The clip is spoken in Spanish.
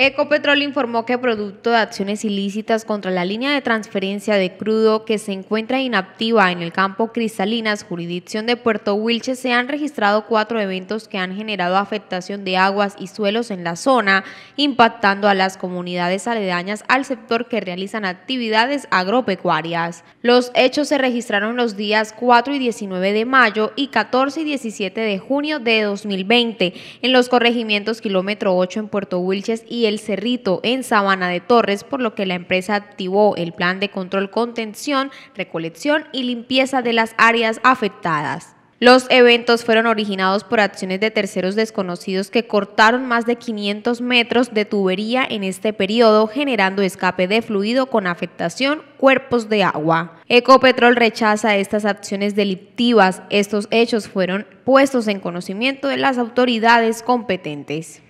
Ecopetrol informó que producto de acciones ilícitas contra la línea de transferencia de crudo que se encuentra inactiva en el campo Cristalinas, jurisdicción de Puerto Wilches, se han registrado cuatro eventos que han generado afectación de aguas y suelos en la zona, impactando a las comunidades aledañas al sector que realizan actividades agropecuarias. Los hechos se registraron los días 4 y 19 de mayo y 14 y 17 de junio de 2020 en los corregimientos kilómetro 8 en Puerto Wilches y el Cerrito en Sabana de Torres, por lo que la empresa activó el plan de control, contención, recolección y limpieza de las áreas afectadas. Los eventos fueron originados por acciones de terceros desconocidos que cortaron más de 500 metros de tubería en este periodo, generando escape de fluido con afectación cuerpos de agua. Ecopetrol rechaza estas acciones delictivas. Estos hechos fueron puestos en conocimiento de las autoridades competentes.